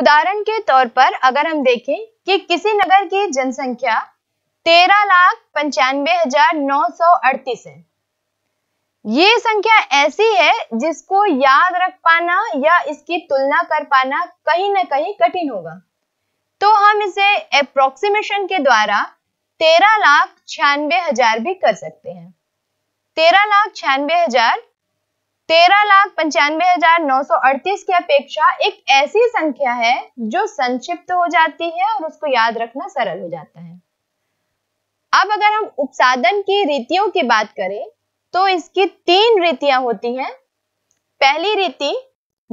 उदाहरण के तौर पर अगर हम देखें कि किसी नगर की जनसंख्या तेरह लाख पंचानवे हजार नौ सौ अड़तीस है ये संख्या ऐसी है जिसको याद रख पाना या इसकी तुलना कर पाना कहीं ना कहीं कठिन होगा तो हम इसे अप्रोक्सीमेशन के द्वारा तेरह लाख छियानवे हजार भी कर सकते हैं तेरह लाख छियानवे हजार तेरह लाख पंचानवे हजार नौ सौ अड़तीस की अपेक्षा एक ऐसी संख्या है जो संक्षिप्त हो जाती है और उसको याद रखना सरल हो जाता है अब अगर हम उपसादन की रीतियों की बात करें तो इसकी तीन रीतियां होती हैं पहली रीति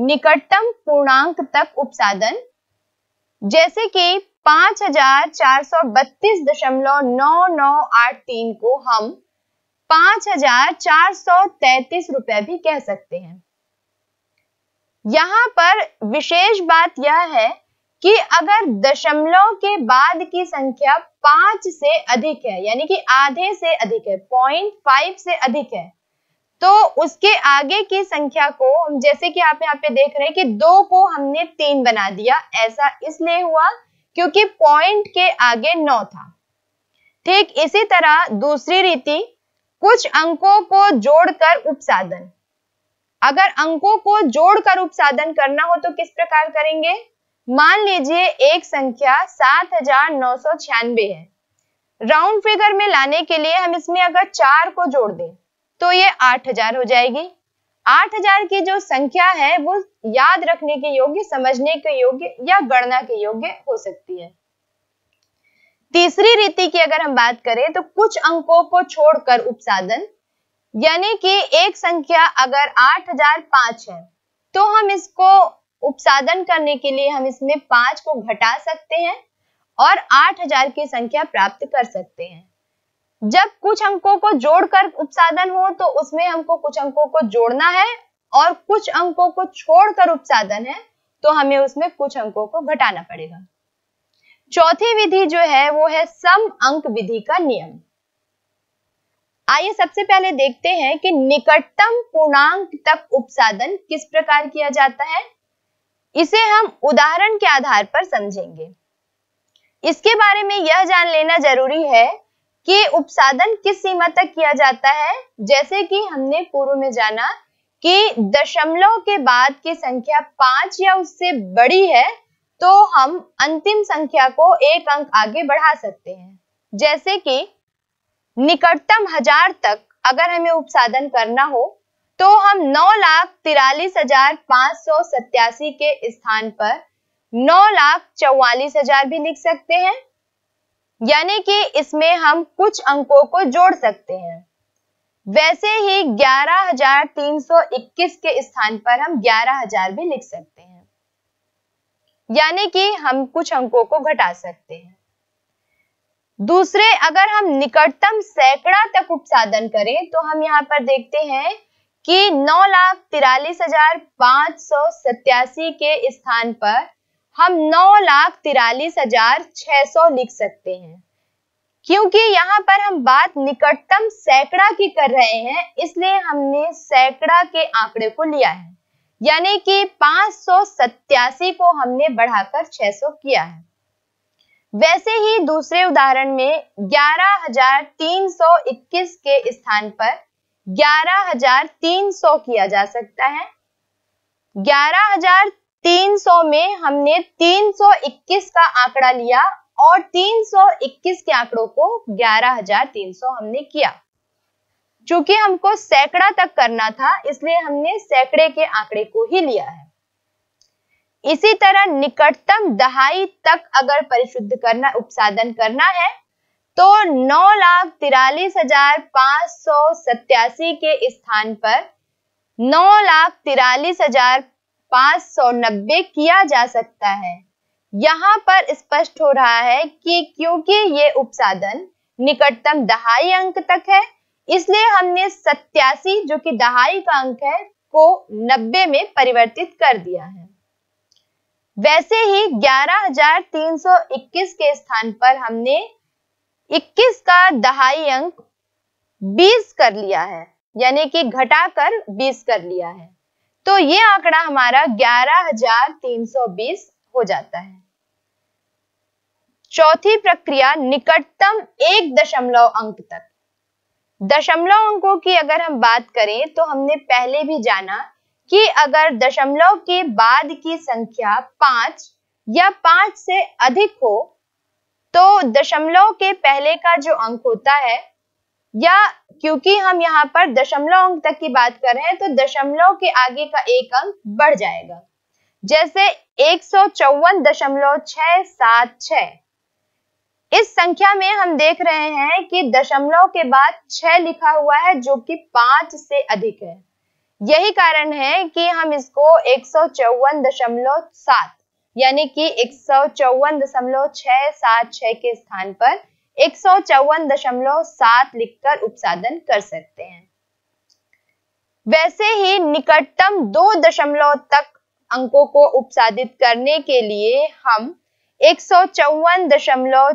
निकटतम पूर्णांक तक उपसाधन जैसे कि पांच हजार चार सौ बत्तीस दशमलव नौ नौ आठ तीन को हम पांच हजार चार सौ तैतीस रुपए भी कह सकते हैं यहां पर विशेष बात यह है कि अगर दशमलव के बाद की संख्या पांच से अधिक है यानी कि आधे से अधिक है पॉइंट फाइव से अधिक है तो उसके आगे की संख्या को हम जैसे कि आप यहाँ पे देख रहे हैं कि दो को हमने तीन बना दिया ऐसा इसलिए हुआ क्योंकि पॉइंट के आगे नौ था ठीक इसी तरह दूसरी रीति कुछ अंकों को जोड़कर उपसाधन अगर अंकों को जोड़कर उपसाधन करना हो तो किस प्रकार करेंगे मान लीजिए एक संख्या सात हजार नौ सौ छियानबे है राउंड फिगर में लाने के लिए हम इसमें अगर चार को जोड़ दें तो ये आठ हजार हो जाएगी आठ हजार की जो संख्या है वो याद रखने के योग्य समझने के योग्य या गणना के योग्य हो सकती है तीसरी रीति की अगर हम बात करें तो कुछ अंकों को छोड़कर उपसाधन यानी कि एक संख्या अगर 8005 है तो हम इसको उपसाधन करने के लिए हम इसमें पांच को घटा सकते हैं और 8000 की संख्या प्राप्त कर सकते हैं जब कुछ अंकों को जोड़कर उपसाधन हो तो उसमें हमको कुछ अंकों को जोड़ना है और कुछ अंकों को छोड़कर उपसाधन है तो हमें उसमें कुछ अंकों को घटाना पड़ेगा चौथी विधि जो है वो है सम अंक विधि का नियम आइए सबसे पहले देखते हैं कि निकटतम पूर्णांक तक उपसाधन किस प्रकार किया जाता है इसे हम उदाहरण के आधार पर समझेंगे इसके बारे में यह जान लेना जरूरी है कि उपसाधन किस सीमा तक किया जाता है जैसे कि हमने पूर्व में जाना कि दशमलव के बाद की संख्या पांच या उससे बड़ी है तो हम अंतिम संख्या को एक अंक आगे बढ़ा सकते हैं जैसे कि निकटतम हजार तक अगर हमें उपसाधन करना हो तो हम नौ लाख तिरालीस हजार पांच सौ सत्यासी के स्थान पर नौ लाख चौवालीस हजार भी लिख सकते हैं यानी कि इसमें हम कुछ अंकों को जोड़ सकते हैं वैसे ही ग्यारह हजार तीन सौ इक्कीस के स्थान पर हम ग्यारह हजार भी लिख सकते हैं यानी कि हम कुछ अंकों को घटा सकते हैं दूसरे अगर हम निकटतम सैकड़ा तक उपसाधन करें तो हम यहाँ पर देखते हैं कि नौ लाख तिरालीस हजार पांच सौ सत्यासी के स्थान पर हम नौ लाख तिरालीस हजार छह सौ लिख सकते हैं क्योंकि यहाँ पर हम बात निकटतम सैकड़ा की कर रहे हैं इसलिए हमने सैकड़ा के आंकड़े को लिया है यानी कि पांच को हमने बढ़ाकर 600 किया है वैसे ही दूसरे उदाहरण में 11,321 के स्थान पर 11,300 किया जा सकता है 11,300 में हमने 321 का आंकड़ा लिया और 321 के आंकड़ों को 11,300 हमने किया चूंकि हमको सैकड़ा तक करना था इसलिए हमने सैकड़े के आंकड़े को ही लिया है इसी तरह निकटतम दहाई तक अगर परिशुद्ध करना उपसाधन करना है तो नौ लाख तिरालीस हजार पांच सौ सत्यासी के स्थान पर नौ लाख तिरालीस हजार पांच सौ नब्बे किया जा सकता है यहाँ पर स्पष्ट हो रहा है कि क्योंकि ये उपसाधन निकटतम दहाई अंक तक है इसलिए हमने सत्यासी जो कि दहाई का अंक है को नब्बे में परिवर्तित कर दिया है वैसे ही 11,321 के स्थान पर हमने 21 का दहाई अंक 20 कर लिया है यानी कि घटाकर 20 कर लिया है तो ये आंकड़ा हमारा 11,320 हो जाता है चौथी प्रक्रिया निकटतम एक दशमलव अंक तक दशमलव अंकों की अगर हम बात करें तो हमने पहले भी जाना कि अगर दशमलव के बाद की संख्या पांच या पांच से अधिक हो तो दशमलव के पहले का जो अंक होता है या क्योंकि हम यहाँ पर दशमलव अंक तक की बात कर रहे हैं तो दशमलव के आगे का एक अंक बढ़ जाएगा जैसे एक सौ चौवन दशमलव छह सात छह इस संख्या में हम देख रहे हैं कि दशमलव के बाद छह लिखा हुआ है जो कि पांच से अधिक है यही कारण है कि हम इसको एक सौ चौवन दशमलव सात यानी कि एक सौ चौवन दशमलव छह सात के स्थान पर एक सौ चौवन दशमलव सात लिखकर उपसाधन कर सकते हैं वैसे ही निकटतम दो दशमलव तक अंकों को उपसादित करने के लिए हम एक सौ चौवन दशमलव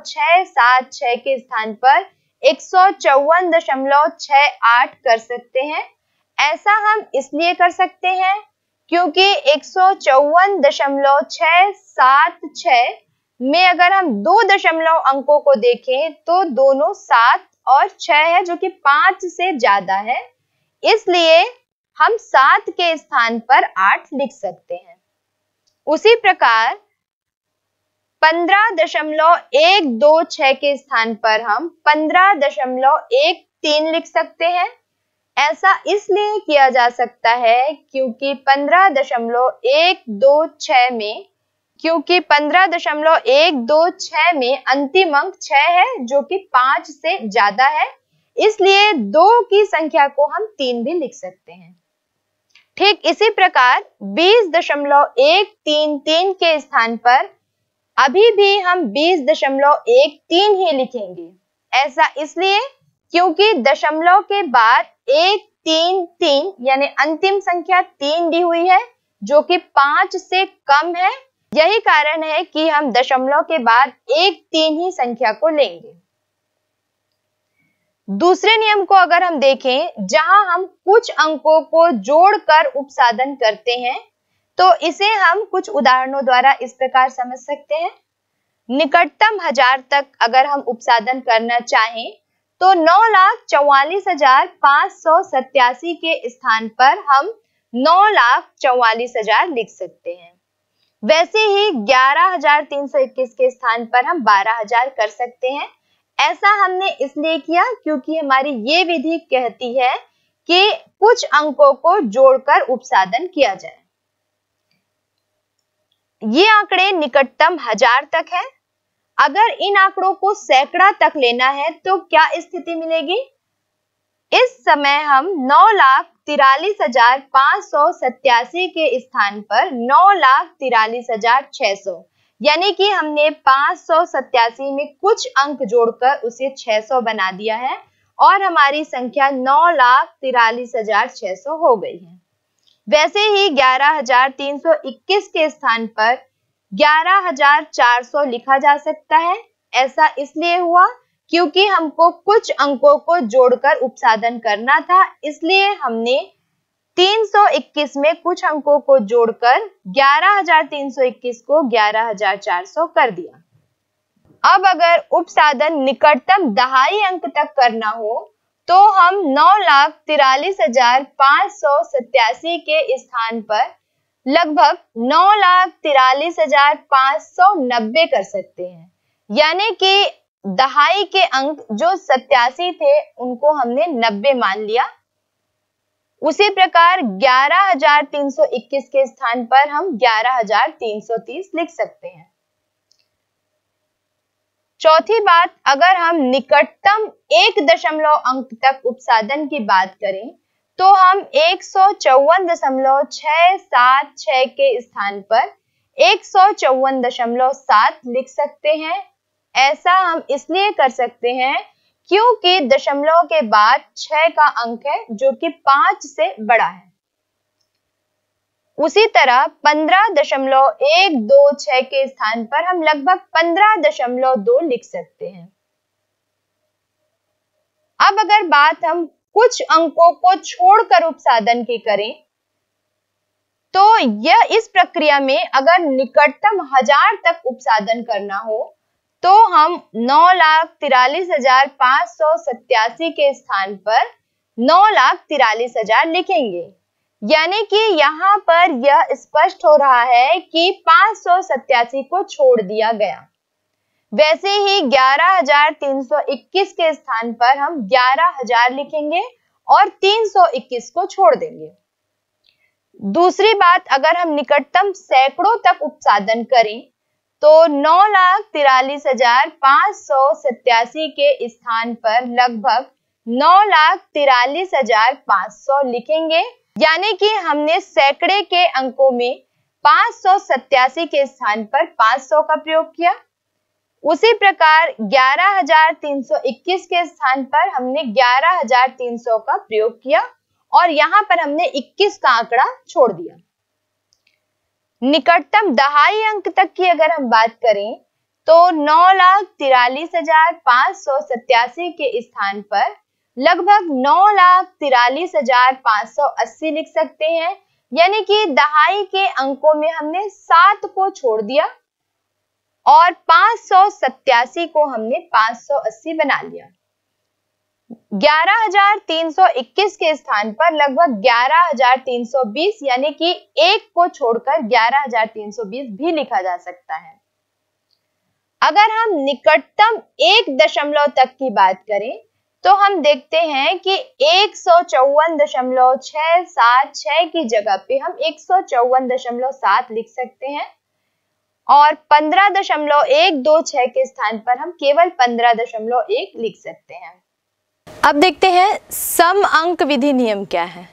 सात के स्थान पर एक सौ चौवन दशमलव आठ कर सकते हैं ऐसा हम इसलिए कर सकते हैं क्योंकि एक सौ चौवन दशमलव सात में अगर हम दो दशमलव अंकों को देखें तो दोनों सात और छह है जो कि पांच से ज्यादा है इसलिए हम सात के स्थान पर आठ लिख सकते हैं उसी प्रकार पंद्रह दशमलव एक दो छ के स्थान पर हम पंद्रह दशमलव एक तीन लिख सकते हैं ऐसा इसलिए किया जा सकता है क्योंकि पंद्रह दशमलव एक दो छ में क्योंकि पंद्रह दशमलव एक दो छ में अंतिम अंक छ है जो कि पांच से ज्यादा है इसलिए दो की संख्या को हम तीन भी लिख सकते हैं ठीक इसी प्रकार बीस दशमलव एक तीन तीन के स्थान पर अभी भी हम बीस दशमलव एक तीन ही लिखेंगे ऐसा इसलिए क्योंकि दशमलव के बाद एक तीन तीन यानी अंतिम संख्या तीन दी हुई है जो कि पांच से कम है यही कारण है कि हम दशमलव के बाद एक तीन ही संख्या को लेंगे दूसरे नियम को अगर हम देखें जहां हम कुछ अंकों को जोड़कर उपसाधन करते हैं तो इसे हम कुछ उदाहरणों द्वारा इस प्रकार समझ सकते हैं निकटतम हजार तक अगर हम उपसाधन करना चाहें तो नौ लाख चौवालीस हजार पांच सौ सत्यासी के स्थान पर हम नौ लाख चौवालीस हजार लिख सकते हैं वैसे ही ग्यारह हजार तीन सौ इक्कीस के स्थान पर हम बारह हजार कर सकते हैं ऐसा हमने इसलिए किया क्योंकि हमारी ये विधि कहती है कि कुछ अंकों को जोड़कर उपसाधन किया जाए ये आंकड़े निकटतम हजार तक है अगर इन आंकड़ों को सैकड़ा तक लेना है तो क्या स्थिति मिलेगी इस समय हम नौ लाख तिरालीस हजार पांच सौ सत्यासी के स्थान पर नौ लाख तिरालीस हजार छह सौ यानी कि हमने पांच सौ सत्यासी में कुछ अंक जोड़कर उसे छह सौ बना दिया है और हमारी संख्या नौ लाख तिरालीस हजार छह सौ हो गई है वैसे ही 11,321 के स्थान पर 11,400 लिखा जा सकता है ऐसा इसलिए हुआ क्योंकि हमको कुछ अंकों को जोड़कर उपसाधन करना था इसलिए हमने 321 में कुछ अंकों को जोड़कर 11,321 को 11,400 कर दिया अब अगर उपसाधन निकटतम दहाई अंक तक करना हो तो हम नौ लाख तिरालीस हजार पाँच सौ सत्यासी के स्थान पर लगभग नौ लाख तिरालीस हजार पांच सौ नब्बे कर सकते हैं यानी कि दहाई के अंक जो सत्यासी थे उनको हमने नब्बे मान लिया उसी प्रकार 11,321 के स्थान पर हम 11,330 लिख सकते हैं चौथी बात अगर हम निकटतम एक दशमलव अंक तक उपसाधन की बात करें तो हम एक सौ चौवन दशमलव सात के स्थान पर एक सौ चौवन दशमलव सात लिख सकते हैं ऐसा हम इसलिए कर सकते हैं क्योंकि दशमलव के बाद छह का अंक है जो कि पांच से बड़ा है उसी तरह पंद्रह दशमलव एक दो छह के स्थान पर हम लगभग पंद्रह दशमलव दो लिख सकते हैं अब अगर बात हम कुछ अंकों को छोड़कर उपसाधन की करें तो यह इस प्रक्रिया में अगर निकटतम हजार तक उपसाधन करना हो तो हम नौ लाख तिरालीस हजार पांच सौ सत्यासी के स्थान पर नौ लाख तिरालीस हजार लिखेंगे यानी कि यहाँ पर यह स्पष्ट हो रहा है कि पांच को छोड़ दिया गया वैसे ही 11,321 के स्थान पर हम 11,000 लिखेंगे और 321 को छोड़ देंगे दूसरी बात अगर हम निकटतम सैकड़ों तक उपसाधन करें तो नौ लाख तिरालीस हजार पांच सौ सत्यासी के स्थान पर लगभग नौ लाख तिरालीस हजार पांच सौ लिखेंगे यानी कि हमने सैकड़े के अंकों में पांच के स्थान पर 500 का प्रयोग किया उसी प्रकार 11,321 के स्थान पर हमने 11,300 का प्रयोग किया और यहाँ पर हमने 21 का आंकड़ा छोड़ दिया निकटतम दहाई अंक तक की अगर हम बात करें तो नौ लाख तिरालीस हजार पांच सौ सत्यासी के स्थान पर लगभग नौ लाख तिरालीस हजार पाँच सौ अस्सी लिख सकते हैं यानी कि दहाई के अंकों में हमने सात को छोड़ दिया और पांच सौ सत्यासी को हमने पांच सौ अस्सी बना लिया ग्यारह हजार तीन सौ इक्कीस के स्थान पर लगभग ग्यारह हजार तीन सौ बीस यानी कि एक को छोड़कर ग्यारह हजार तीन सौ बीस भी लिखा जा सकता है अगर हम निकटतम एक दशमलव तक की बात करें तो हम देखते हैं कि एक सौ चौवन दशमलव छह सात छह की जगह पे हम एक सौ चौवन दशमलव सात लिख सकते हैं और पंद्रह दशमलव एक दो छह के स्थान पर हम केवल पंद्रह दशमलव एक लिख सकते हैं अब देखते हैं सम अंक विधि नियम क्या है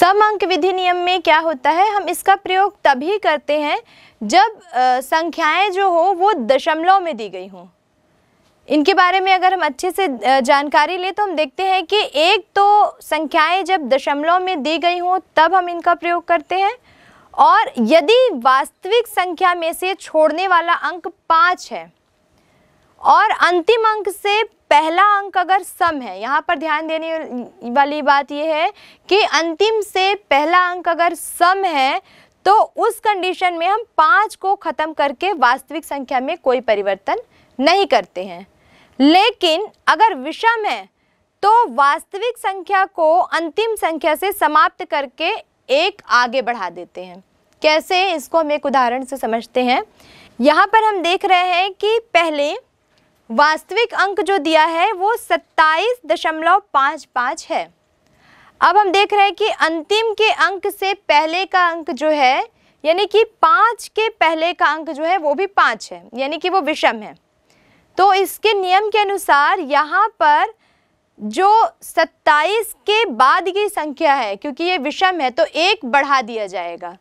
सम अंक विधि नियम में क्या होता है हम इसका प्रयोग तभी करते हैं जब संख्याएं जो हो वो दशमलव में दी गई हों इनके बारे में अगर हम अच्छे से जानकारी लें तो हम देखते हैं कि एक तो संख्याएं जब दशमलव में दी गई हों तब हम इनका प्रयोग करते हैं और यदि वास्तविक संख्या में से छोड़ने वाला अंक पाँच है और अंतिम अंक से पहला अंक अगर सम है यहाँ पर ध्यान देने वाली बात यह है कि अंतिम से पहला अंक अगर सम है तो उस कंडीशन में हम पाँच को ख़त्म करके वास्तविक संख्या में कोई परिवर्तन नहीं करते हैं लेकिन अगर विषम है तो वास्तविक संख्या को अंतिम संख्या से समाप्त करके एक आगे बढ़ा देते हैं कैसे इसको हम एक उदाहरण से समझते हैं यहाँ पर हम देख रहे हैं कि पहले वास्तविक अंक जो दिया है वो सत्ताईस दशमलव पाँच पाँच है अब हम देख रहे हैं कि अंतिम के अंक से पहले का अंक जो है यानी कि पाँच के पहले का अंक जो है वो भी पाँच है यानी कि वो विषम है तो इसके नियम के अनुसार यहाँ पर जो 27 के बाद की संख्या है क्योंकि ये विषम है तो एक बढ़ा दिया जाएगा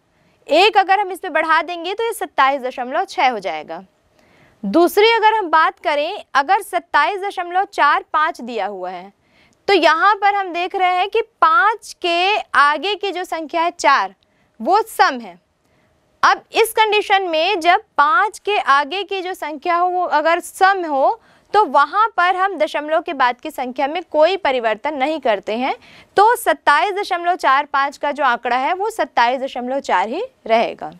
एक अगर हम इसमें बढ़ा देंगे तो ये सत्ताईस दशमलव छः हो जाएगा दूसरी अगर हम बात करें अगर सत्ताईस दशमलव चार पाँच दिया हुआ है तो यहाँ पर हम देख रहे हैं कि पाँच के आगे की जो संख्या है चार वो सम है अब इस कंडीशन में जब पाँच के आगे की जो संख्या हो वो अगर सम हो तो वहाँ पर हम दशमलव के बाद की संख्या में कोई परिवर्तन नहीं करते हैं तो सत्ताईस दशमलव चार पाँच का जो आंकड़ा है वो सत्ताईस दशमलव चार ही रहेगा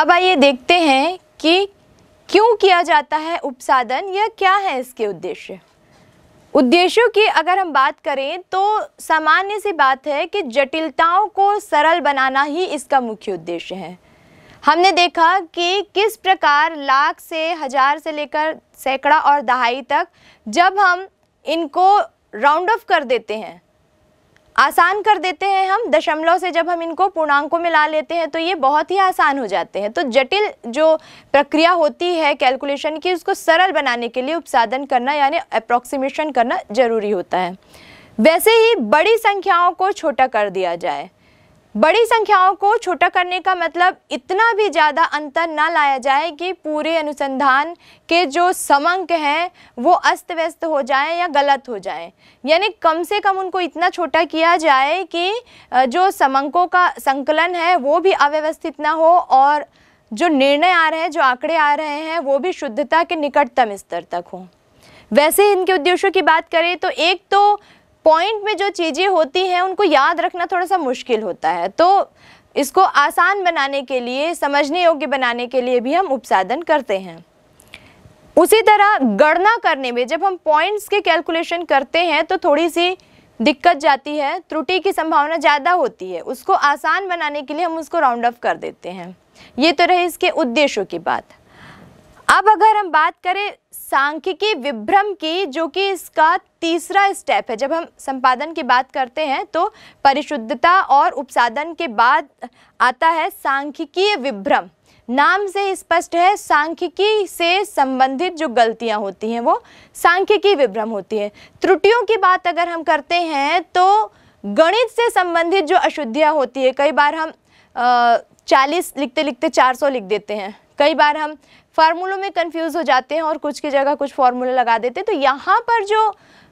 अब आइए देखते हैं कि क्यों किया जाता है उपसाधन या क्या है इसके उद्देश्य उद्देश्यों की अगर हम बात करें तो सामान्य सी बात है कि जटिलताओं को सरल बनाना ही इसका मुख्य उद्देश्य है हमने देखा कि किस प्रकार लाख से हज़ार से लेकर सैकड़ा और दहाई तक जब हम इनको राउंड ऑफ कर देते हैं आसान कर देते हैं हम दशमलव से जब हम इनको पूर्णांकों में ला लेते हैं तो ये बहुत ही आसान हो जाते हैं तो जटिल जो प्रक्रिया होती है कैलकुलेशन की उसको सरल बनाने के लिए उपसाधन करना यानी अप्रॉक्सीमेशन करना जरूरी होता है वैसे ही बड़ी संख्याओं को छोटा कर दिया जाए बड़ी संख्याओं को छोटा करने का मतलब इतना भी ज़्यादा अंतर ना लाया जाए कि पूरे अनुसंधान के जो समंक हैं वो अस्त व्यस्त हो जाएं या गलत हो जाएं यानी कम से कम उनको इतना छोटा किया जाए कि जो समंकों का संकलन है वो भी अव्यवस्थित ना हो और जो निर्णय आ रहे हैं जो आंकड़े आ रहे हैं वो भी शुद्धता के निकटतम स्तर तक हों वैसे इनके उद्देश्यों की बात करें तो एक तो पॉइंट में जो चीज़ें होती हैं उनको याद रखना थोड़ा सा मुश्किल होता है तो इसको आसान बनाने के लिए समझने योग्य बनाने के लिए भी हम उपसाधन करते हैं उसी तरह गणना करने में जब हम पॉइंट्स के कैलकुलेशन करते हैं तो थोड़ी सी दिक्कत जाती है त्रुटि की संभावना ज़्यादा होती है उसको आसान बनाने के लिए हम उसको राउंड अप कर देते हैं ये तो रहे इसके उद्देश्यों की बात अब अगर हम बात करें सांख्यिकी विभ्रम की जो कि इसका तीसरा स्टेप है जब हम संपादन की बात करते हैं तो परिशुद्धता और उपसाधन के बाद आता है सांख्यिकीय विभ्रम नाम से स्पष्ट है सांख्यिकी से संबंधित जो गलतियां होती हैं वो सांख्यिकी विभ्रम होती है त्रुटियों की बात अगर हम करते हैं तो गणित से संबंधित जो अशुद्धियाँ होती है कई बार हम चालीस लिखते लिखते चार सौ लिख देते हैं कई बार हम फार्मूलों में कंफ्यूज हो जाते हैं और कुछ की जगह कुछ फार्मूला लगा देते हैं तो यहाँ पर जो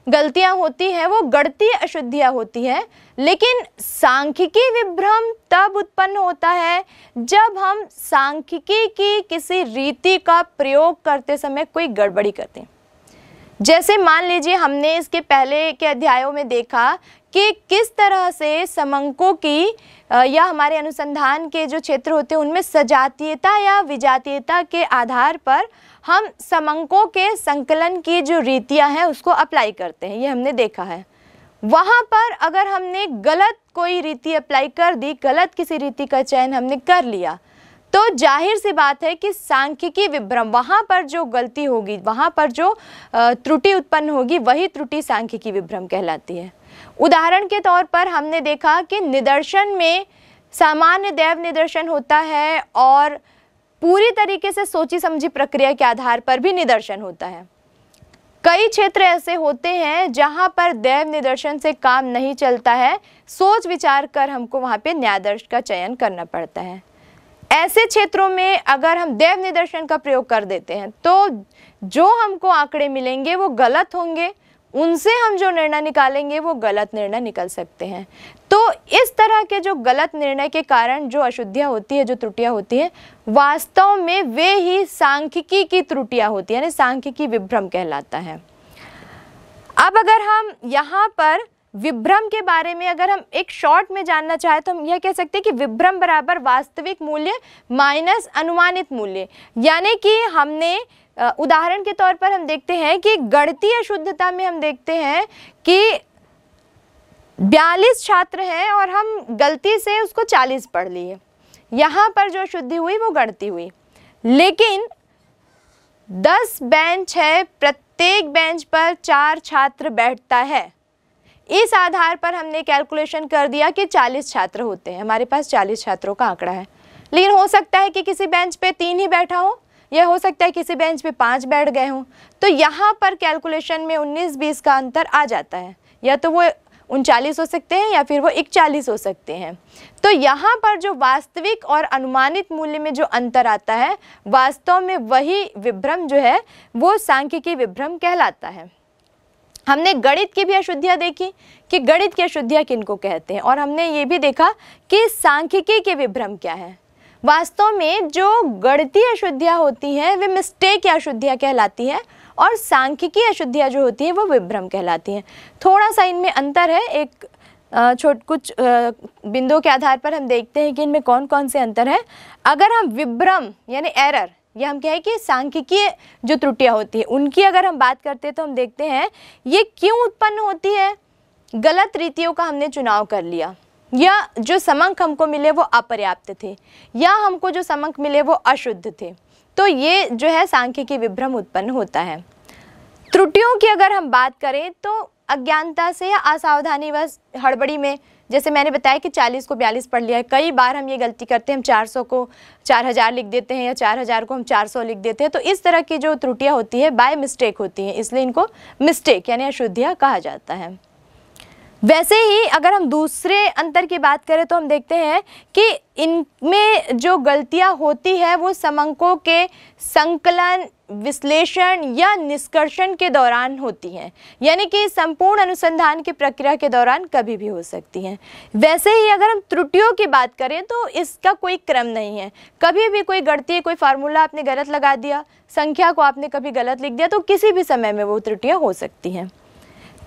गलतियाँ होती हैं वो गणतीय अशुद्धियाँ होती हैं लेकिन सांख्यिकी विभ्रम तब उत्पन्न होता है जब हम सांख्यिकी की किसी रीति का प्रयोग करते समय कोई गड़बड़ी करते हैं जैसे मान लीजिए हमने इसके पहले के अध्यायों में देखा कि किस तरह से समंकों की या हमारे अनुसंधान के जो क्षेत्र होते हैं उनमें सजातीयता या विजातीयता के आधार पर हम समंकों के संकलन की जो रीतियां हैं उसको अप्लाई करते हैं ये हमने देखा है वहाँ पर अगर हमने गलत कोई रीति अप्लाई कर दी गलत किसी रीति का चयन हमने कर लिया तो जाहिर सी बात है कि सांख्यिकी विभ्रम वहाँ पर जो गलती होगी वहाँ पर जो त्रुटि उत्पन्न होगी वही त्रुटि सांख्यिकी विभ्रम कहलाती है उदाहरण के तौर पर हमने देखा कि निदर्शन में सामान्य देव निदर्शन होता है और पूरी तरीके से सोची समझी प्रक्रिया के आधार पर भी निदर्शन होता है कई क्षेत्र ऐसे होते हैं जहाँ पर देव निदर्शन से काम नहीं चलता है सोच विचार कर हमको वहाँ पे न्यायादर्श का चयन करना पड़ता है ऐसे क्षेत्रों में अगर हम देव निदर्शन का प्रयोग कर देते हैं तो जो हमको आंकड़े मिलेंगे वो गलत होंगे उनसे हम जो निर्णय निकालेंगे वो गलत निर्णय निकल सकते हैं तो इस तरह के जो गलत निर्णय के कारण जो अशुद्धियाँ होती है जो त्रुटियाँ होती हैं वास्तव में वे ही सांख्यिकी की त्रुटियाँ होती है यानी सांख्यिकी विभ्रम कहलाता है अब अगर हम यहाँ पर विभ्रम के बारे में अगर हम एक शॉर्ट में जानना चाहें तो हम यह कह सकते हैं कि विभ्रम बराबर वास्तविक मूल्य माइनस अनुमानित मूल्य यानी कि हमने उदाहरण के तौर पर हम देखते हैं कि गणतीय शुद्धता में हम देखते हैं कि बयालीस छात्र हैं और हम गलती से उसको चालीस पढ़ लिए यहाँ पर जो शुद्धि हुई वो गणती हुई लेकिन दस बेंच है प्रत्येक बेंच पर चार छात्र बैठता है इस आधार पर हमने कैलकुलेशन कर दिया कि 40 छात्र होते हैं हमारे पास 40 छात्रों का आंकड़ा है लेकिन हो सकता है कि किसी बेंच पे तीन ही बैठा हो यह हो सकता है किसी बेंच पे पाँच बैठ गए हों तो यहाँ पर कैलकुलेशन में उन्नीस बीस का अंतर आ जाता है या तो वो उनचालीस हो सकते हैं या फिर वो इकचालीस हो सकते हैं तो यहाँ पर जो वास्तविक और अनुमानित मूल्य में जो अंतर आता है वास्तव में वही विभ्रम जो है वो सांख्यिकी विभ्रम कहलाता है हमने गणित की भी अशुद्धियाँ देखी कि गणित की अशुद्धियाँ किनको कहते हैं और हमने ये भी देखा कि सांख्यिकी के विभ्रम क्या है वास्तव में जो गणतीय अशुद्धियाँ होती हैं वे मिस्टेक या अशुद्धियाँ कहलाती हैं और सांख्यिकी अशुद्धियाँ जो होती हैं वो विभ्रम कहलाती हैं थोड़ा सा इनमें अंतर है एक छोट कुछ बिंदुओं के आधार पर हम देखते हैं कि इनमें कौन कौन से अंतर हैं अगर हम विभ्रम यानी एरर या हम कहें कि सांख्यिकीय जो त्रुटियाँ होती हैं उनकी अगर हम बात करते हैं तो हम देखते हैं ये क्यों उत्पन्न होती है गलत रीतियों का हमने चुनाव कर लिया या जो समंक हमको मिले वो अपर्याप्त थे या हमको जो समंक मिले वो अशुद्ध थे तो ये जो है सांख्यिकी विभ्रम उत्पन्न होता है त्रुटियों की अगर हम बात करें तो अज्ञानता से या असावधानी बस हड़बड़ी में जैसे मैंने बताया कि 40 को 42 पढ़ लिया है कई बार हम ये गलती करते हैं हम 400 को 4000 लिख देते हैं या 4000 को हम 400 लिख देते हैं तो इस तरह की जो त्रुटियां होती है बाय मिस्टेक होती हैं इसलिए इनको मिस्टेक यानी अशुद्धियाँ कहा जाता है वैसे ही अगर हम दूसरे अंतर की बात करें तो हम देखते हैं कि इनमें जो गलतियां होती है वो समंकों के संकलन विश्लेषण या निष्कर्षण के दौरान होती हैं यानी कि संपूर्ण अनुसंधान की प्रक्रिया के दौरान कभी भी हो सकती हैं वैसे ही अगर हम त्रुटियों की बात करें तो इसका कोई क्रम नहीं है कभी भी कोई गणतीय कोई फार्मूला आपने गलत लगा दिया संख्या को आपने कभी गलत लिख दिया तो किसी भी समय में वो त्रुटियाँ हो सकती हैं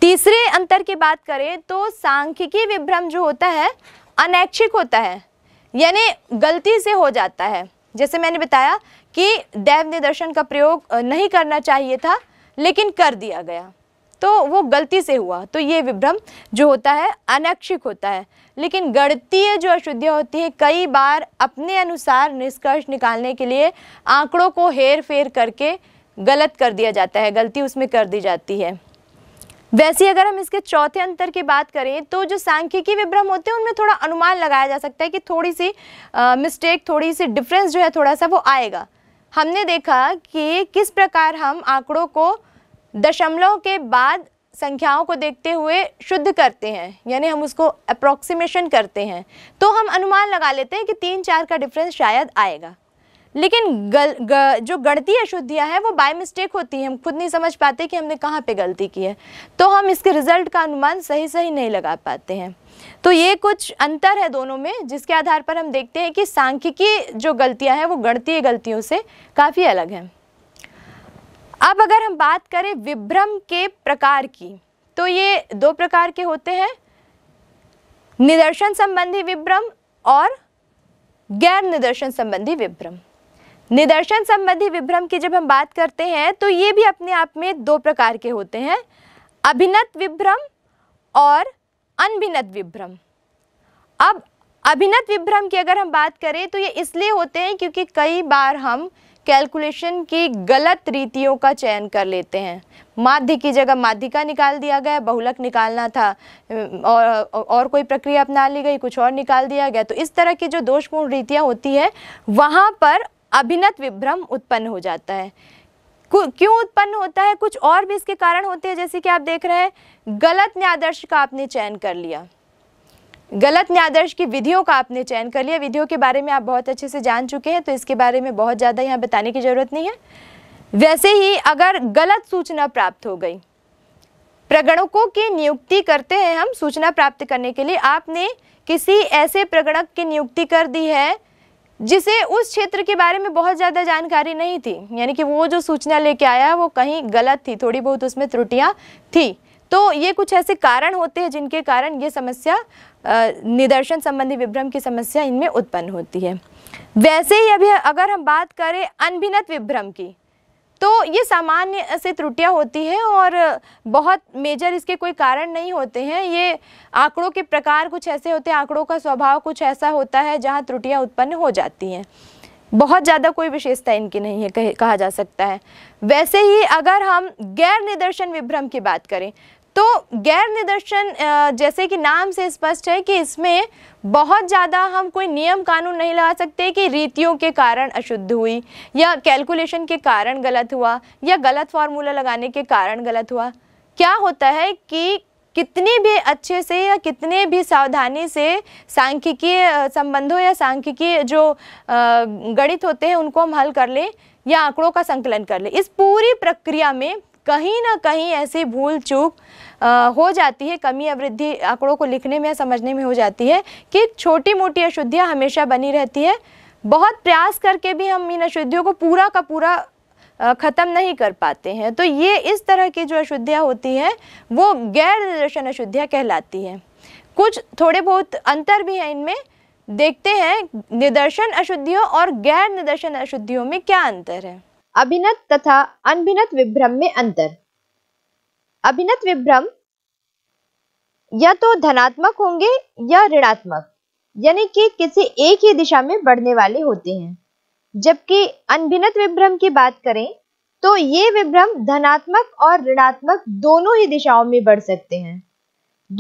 तीसरे अंतर की बात करें तो सांख्यिकी विभ्रम जो होता है अनैच्छिक होता है यानी गलती से हो जाता है जैसे मैंने बताया कि दैव निदर्शन का प्रयोग नहीं करना चाहिए था लेकिन कर दिया गया तो वो गलती से हुआ तो ये विभ्रम जो होता है अनैक्षिक होता है लेकिन गणतीय जो अशुद्धियाँ होती हैं कई बार अपने अनुसार निष्कर्ष निकालने के लिए आंकड़ों को हेर फेर करके गलत कर दिया जाता है गलती उसमें कर दी जाती है वैसे अगर हम इसके चौथे अंतर की बात करें तो जो सांख्यिकी विभ्रम होते हैं उनमें थोड़ा अनुमान लगाया जा सकता है कि थोड़ी सी मिस्टेक थोड़ी सी डिफरेंस जो है थोड़ा सा वो आएगा हमने देखा कि किस प्रकार हम आंकड़ों को दशमलव के बाद संख्याओं को देखते हुए शुद्ध करते हैं यानी हम उसको अप्रॉक्सीमेशन करते हैं तो हम अनुमान लगा लेते हैं कि तीन चार का डिफरेंस शायद आएगा लेकिन गल, ग, जो गणतीय अशुद्धियाँ हैं वो बाय मिस्टेक होती हैं हम खुद नहीं समझ पाते कि हमने कहाँ पे गलती की है तो हम इसके रिज़ल्ट का अनुमान सही सही नहीं लगा पाते हैं तो ये कुछ अंतर है दोनों में जिसके आधार पर हम देखते हैं कि सांख्यिकी जो गलतियाँ हैं वो गणतीय गलतियों से काफ़ी अलग हैं अब अगर हम बात करें विभ्रम के प्रकार की तो ये दो प्रकार के होते हैं निदर्शन संबंधी विभ्रम और गैर निदर्शन संबंधी विभ्रम निदर्शन संबंधी विभ्रम की जब हम बात करते हैं तो ये भी अपने आप में दो प्रकार के होते हैं अभिनत विभ्रम और अनभिनत विभ्रम अब अभिनत विभ्रम की अगर हम बात करें तो ये इसलिए होते हैं क्योंकि कई बार हम कैलकुलेशन की गलत रीतियों का चयन कर लेते हैं माध्य की जगह माध्यिका निकाल दिया गया बहुलक निकालना था और और कोई प्रक्रिया अपना ली गई कुछ और निकाल दिया गया तो इस तरह की जो दोषपूर्ण रीतियाँ होती है वहाँ पर अभिनत विभ्रम उत्पन्न हो जाता है क्यों उत्पन्न होता है कुछ और भी इसके कारण होते हैं जैसे कि आप देख रहे हैं गलत न्यायदर्श का आपने चयन कर लिया गलत न्यायदर्श की विधियों का आपने चयन कर लिया विधियों के बारे में आप बहुत अच्छे से जान चुके हैं तो इसके बारे में बहुत ज़्यादा यहाँ बताने की ज़रूरत नहीं है वैसे ही अगर गलत सूचना प्राप्त हो गई प्रगणकों की नियुक्ति करते हैं हम सूचना प्राप्त करने के लिए आपने किसी ऐसे प्रगणक की नियुक्ति कर दी है जिसे उस क्षेत्र के बारे में बहुत ज़्यादा जानकारी नहीं थी यानी कि वो जो सूचना लेके आया वो कहीं गलत थी थोड़ी बहुत उसमें त्रुटियाँ थी तो ये कुछ ऐसे कारण होते हैं जिनके कारण ये समस्या निदर्शन संबंधी विभ्रम की समस्या इनमें उत्पन्न होती है वैसे ही अभी अगर हम बात करें अनभिनत विभ्रम की तो ये सामान्य से त्रुटियां होती हैं और बहुत मेजर इसके कोई कारण नहीं होते हैं ये आंकड़ों के प्रकार कुछ ऐसे होते हैं आंकड़ों का स्वभाव कुछ ऐसा होता है जहाँ त्रुटियाँ उत्पन्न हो जाती हैं बहुत ज़्यादा कोई विशेषता इनकी नहीं है कह, कहा जा सकता है वैसे ही अगर हम गैर निदर्शन विभ्रम की बात करें तो गैर निदर्शन जैसे कि नाम से स्पष्ट है कि इसमें बहुत ज़्यादा हम कोई नियम कानून नहीं लगा सकते कि रीतियों के कारण अशुद्ध हुई या कैलकुलेशन के कारण गलत हुआ या गलत फार्मूला लगाने के कारण गलत हुआ क्या होता है कि कितनी भी अच्छे से या कितने भी सावधानी से सांख्यिकीय संबंधों या सांख्यिकीय जो गणित होते हैं उनको हम हल कर लें या आंकड़ों का संकलन कर लें इस पूरी प्रक्रिया में कहीं ना कहीं ऐसी भूल चूक हो जाती है कमी या वृद्धि आंकड़ों को लिखने में या समझने में हो जाती है कि छोटी मोटी अशुद्धियाँ हमेशा बनी रहती है बहुत प्रयास करके भी हम इन अशुद्धियों को पूरा का पूरा ख़त्म नहीं कर पाते हैं तो ये इस तरह की जो अशुद्धियाँ होती हैं वो गैर निदर्शन अशुद्धियाँ कहलाती हैं कुछ थोड़े बहुत अंतर भी हैं इनमें देखते हैं निदर्शन अशुद्धियों और गैर निदर्शन अशुद्धियों में क्या अंतर है अभिनत तथा अनभिनत विभ्रम में अंतर अभिनत विभ्रम या तो धनात्मक होंगे या ऋणात्मक यानी कि किसी एक ही दिशा में बढ़ने वाले होते हैं जबकि अनभिनत विभ्रम की बात करें तो ये विभ्रम धनात्मक और ऋणात्मक दोनों ही दिशाओं में बढ़ सकते हैं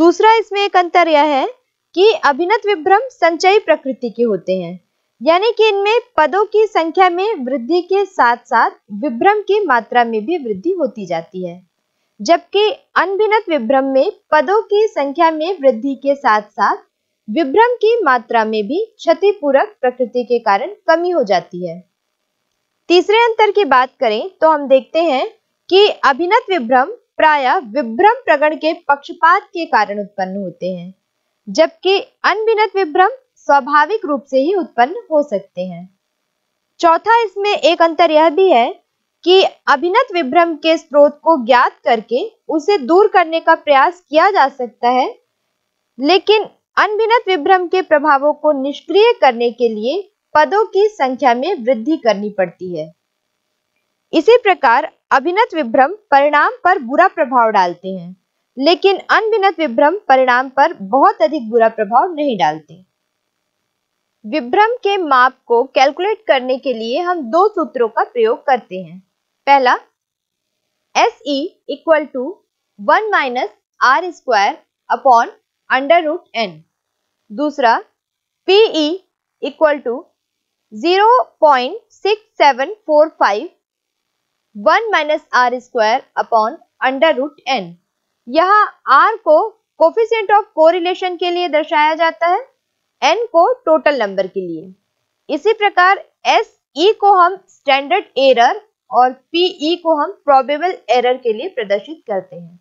दूसरा इसमें एक अंतर यह है कि अभिनत विभ्रम संचयी प्रकृति के होते हैं यानी कि इनमें पदों की संख्या में वृद्धि के साथ साथ विभ्रम की मात्रा में भी वृद्धि होती जाती है जबकि अनभिनत विभ्रम में पदों की संख्या में वृद्धि के साथ साथ विभ्रम की मात्रा में भी क्षतिपूरक प्रकृति के कारण कमी हो जाती है तीसरे अंतर की बात करें तो हम देखते हैं कि अभिनत विभ्रम प्राय विभ्रम प्रगण के पक्षपात के कारण उत्पन्न होते हैं जबकि अनभिनत विभ्रम स्वाभाविक रूप से ही उत्पन्न हो सकते हैं चौथा इसमें एक अंतर यह भी है कि अभिनत विभ्रम के स्रोत को ज्ञात करके उसे दूर करने का प्रयास किया जा सकता है लेकिन अनभिनत विभ्रम के प्रभावों को निष्क्रिय करने के लिए पदों की संख्या में वृद्धि करनी पड़ती है इसी प्रकार अभिनत विभ्रम परिणाम पर बुरा प्रभाव डालते हैं लेकिन अनभिनत विभ्रम परिणाम पर बहुत अधिक बुरा प्रभाव नहीं डालते विभ्रम के माप को कैलकुलेट करने के लिए हम दो सूत्रों का प्रयोग करते हैं पहला S E equal to one minus R square upon under root N दूसरा PE equal to zero point six seven four five one minus R square upon under root N यहाँ आर को कोफिशियंट ऑफ कोरिलेशन के लिए दर्शाया जाता है N को total number के लिए इसी प्रकार एस ई e को हम स्टैंडर्ड एरर और पीई e को हम प्रोबेबल एरर के लिए प्रदर्शित करते हैं